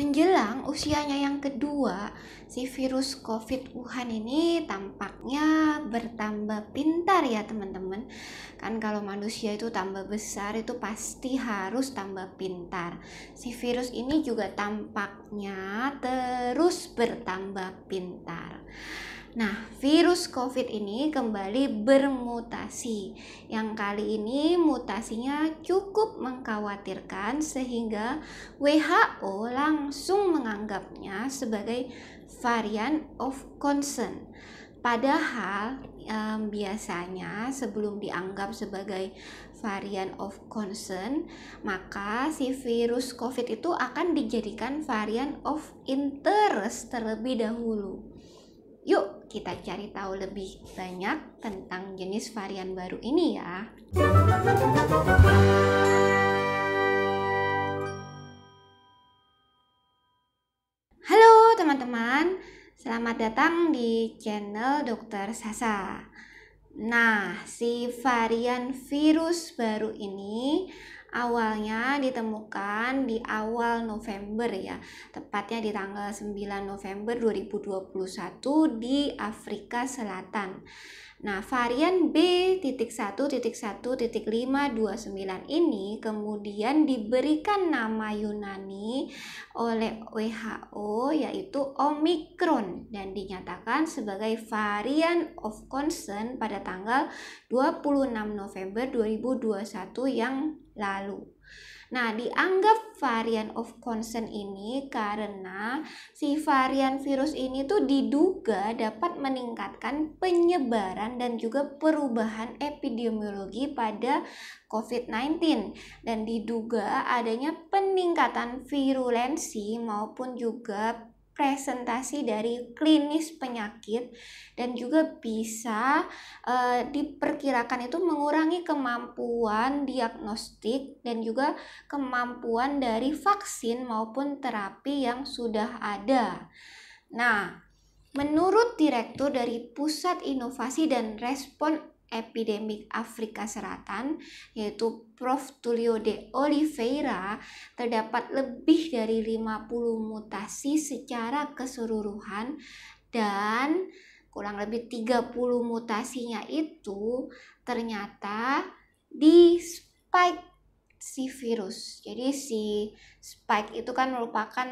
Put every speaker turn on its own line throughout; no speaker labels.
Menjelang usianya yang kedua, si virus COVID Wuhan ini tampaknya bertambah pintar ya teman-teman. Kan kalau manusia itu tambah besar itu pasti harus tambah pintar. Si virus ini juga tampaknya terus bertambah pintar. Nah, virus COVID ini kembali bermutasi. Yang kali ini mutasinya cukup mengkhawatirkan sehingga WHO langsung menganggapnya sebagai varian of concern. Padahal um, biasanya sebelum dianggap sebagai varian of concern, maka si virus COVID itu akan dijadikan varian of interest terlebih dahulu. Yuk, kita cari tahu lebih banyak tentang jenis varian baru ini ya. Halo teman-teman, selamat datang di channel Dokter Sasa. Nah, si varian virus baru ini awalnya ditemukan di awal November ya, tepatnya di tanggal 9 November 2021 di Afrika Selatan. Nah, varian B.1.1.529 ini kemudian diberikan nama Yunani oleh WHO yaitu Omicron dan dinyatakan sebagai varian of concern pada tanggal 26 November 2021 yang lalu. Nah, dianggap varian of concern ini karena si varian virus ini tuh diduga dapat meningkatkan penyebaran dan juga perubahan epidemiologi pada COVID-19 dan diduga adanya peningkatan virulensi maupun juga presentasi dari klinis penyakit dan juga bisa e, diperkirakan itu mengurangi kemampuan diagnostik dan juga kemampuan dari vaksin maupun terapi yang sudah ada. Nah, menurut direktur dari Pusat Inovasi dan Respon epidemik Afrika Selatan yaitu Prof. Tulio de Oliveira terdapat lebih dari 50 mutasi secara keseluruhan dan kurang lebih 30 mutasinya itu ternyata di spike si virus. Jadi si spike itu kan merupakan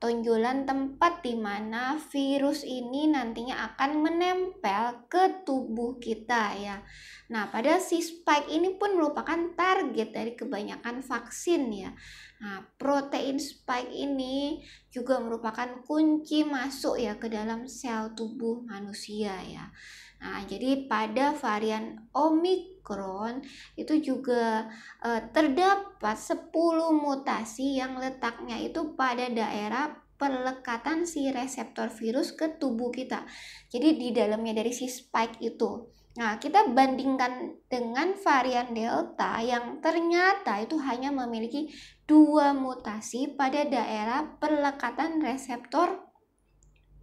tonjolan tempat di mana virus ini nantinya akan menempel ke tubuh kita ya. Nah, pada si spike ini pun merupakan target dari kebanyakan vaksin ya. Nah, protein spike ini juga merupakan kunci masuk ya ke dalam sel tubuh manusia ya. Nah, jadi pada varian Omicron itu juga eh, terdapat 10 mutasi yang letaknya itu pada daerah perlekatan si reseptor virus ke tubuh kita. Jadi di dalamnya dari si spike itu. Nah, kita bandingkan dengan varian Delta yang ternyata itu hanya memiliki dua mutasi pada daerah perlekatan reseptor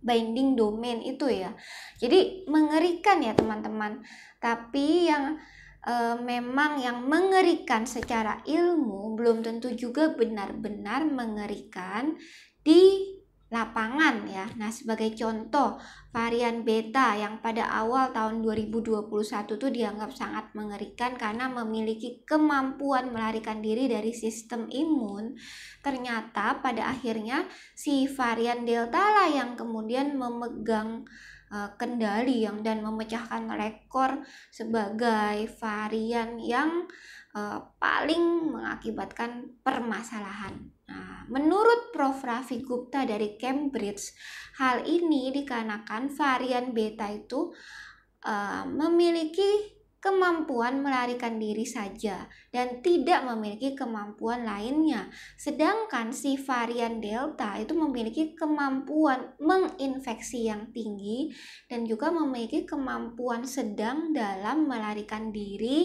binding domain itu ya. Jadi mengerikan ya teman-teman. Tapi yang e, memang yang mengerikan secara ilmu belum tentu juga benar-benar mengerikan di lapangan ya. Nah, sebagai contoh, varian beta yang pada awal tahun 2021 itu dianggap sangat mengerikan karena memiliki kemampuan melarikan diri dari sistem imun. Ternyata pada akhirnya si varian delta lah yang kemudian memegang uh, kendali yang dan memecahkan rekor sebagai varian yang uh, paling mengakibatkan permasalahan. Nah, menurut Prof. Raffi Gupta dari Cambridge, hal ini dikarenakan varian beta itu uh, memiliki kemampuan melarikan diri saja dan tidak memiliki kemampuan lainnya. Sedangkan si varian delta itu memiliki kemampuan menginfeksi yang tinggi dan juga memiliki kemampuan sedang dalam melarikan diri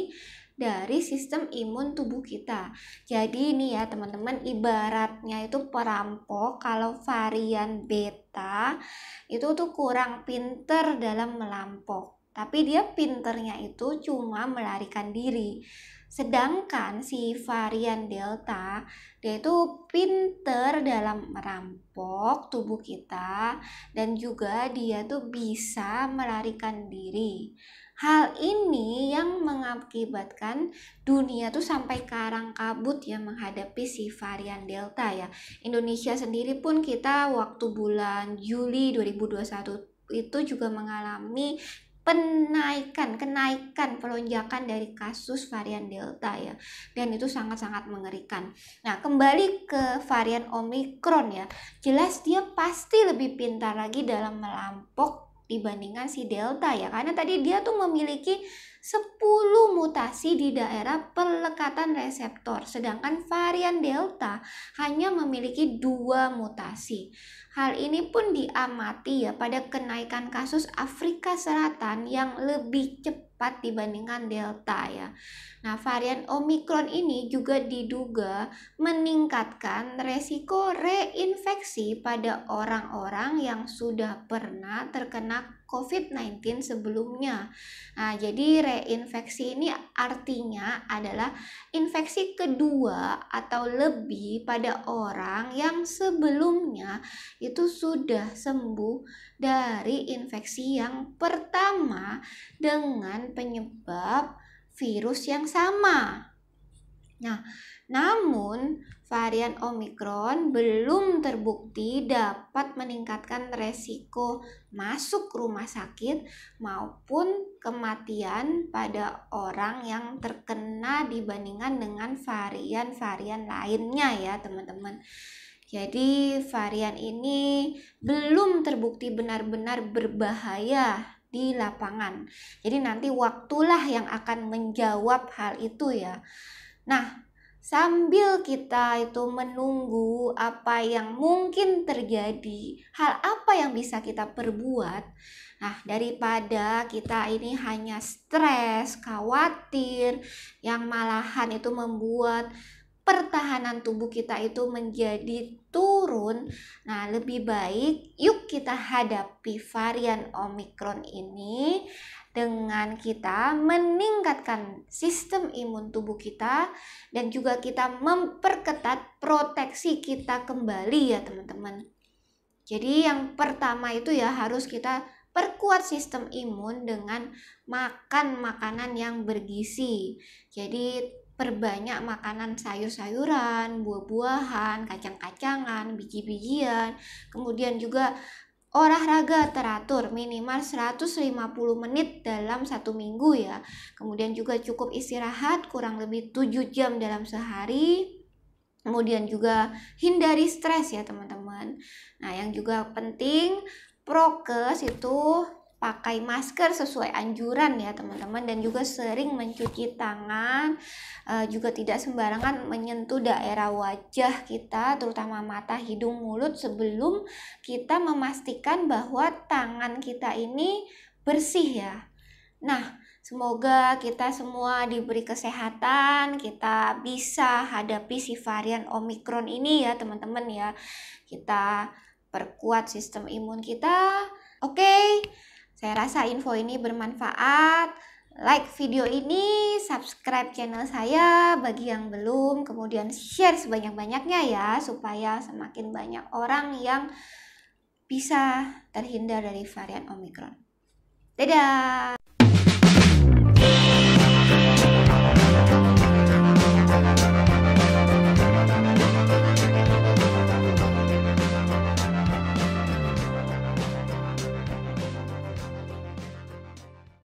dari sistem imun tubuh kita. Jadi ini ya teman-teman ibaratnya itu perampok kalau varian beta itu tuh kurang pinter dalam melampok. Tapi dia pinternya itu cuma melarikan diri. Sedangkan si varian delta dia itu pinter dalam merampok tubuh kita dan juga dia tuh bisa melarikan diri. Hal ini mengakibatkan dunia tuh sampai karang kabut ya menghadapi si varian Delta ya. Indonesia sendiri pun kita waktu bulan Juli 2021 itu juga mengalami penaikan, kenaikan, pelonjakan dari kasus varian Delta ya. Dan itu sangat-sangat mengerikan. Nah, kembali ke varian omikron ya. Jelas dia pasti lebih pintar lagi dalam melampok dibandingkan si Delta ya. Karena tadi dia tuh memiliki 10 mutasi di daerah pelekatan reseptor, sedangkan varian Delta hanya memiliki dua mutasi. Hal ini pun diamati ya pada kenaikan kasus Afrika Selatan yang lebih cepat dibandingkan Delta ya. Nah, varian Omikron ini juga diduga meningkatkan resiko reinfeksi pada orang-orang yang sudah pernah terkena COVID-19 sebelumnya. Nah, jadi reinfeksi ini artinya adalah infeksi kedua atau lebih pada orang yang sebelumnya itu sudah sembuh dari infeksi yang pertama dengan penyebab virus yang sama. Nah, namun varian Omicron belum terbukti dapat meningkatkan resiko masuk rumah sakit maupun kematian pada orang yang terkena dibandingkan dengan varian-varian lainnya ya, teman-teman. Jadi, varian ini belum terbukti benar-benar berbahaya di lapangan. Jadi nanti waktulah yang akan menjawab hal itu ya. Nah, sambil kita itu menunggu apa yang mungkin terjadi, hal apa yang bisa kita perbuat. Nah, daripada kita ini hanya stres, khawatir, yang malahan itu membuat pertahanan tubuh kita itu menjadi turun. Nah, lebih baik yuk kita hadapi varian Omikron ini dengan kita meningkatkan sistem imun tubuh kita dan juga kita memperketat proteksi kita kembali ya teman-teman. Jadi yang pertama itu ya harus kita perkuat sistem imun dengan makan makanan yang bergizi. Jadi perbanyak makanan sayur-sayuran, buah-buahan, kacang-kacangan, biji-bijian, kemudian juga olahraga teratur minimal 150 menit dalam satu minggu ya kemudian juga cukup istirahat kurang lebih 7 jam dalam sehari kemudian juga hindari stres ya teman-teman nah yang juga penting prokes itu pakai masker sesuai anjuran ya teman-teman dan juga sering mencuci tangan uh, juga tidak sembarangan menyentuh daerah wajah kita terutama mata hidung mulut sebelum kita memastikan bahwa tangan kita ini bersih ya nah semoga kita semua diberi kesehatan kita bisa hadapi si varian omikron ini ya teman-teman ya kita perkuat sistem imun kita oke okay? Saya rasa info ini bermanfaat. Like video ini, subscribe channel saya bagi yang belum, kemudian share sebanyak-banyaknya ya, supaya semakin banyak orang yang bisa terhindar dari varian Omicron. Dadah!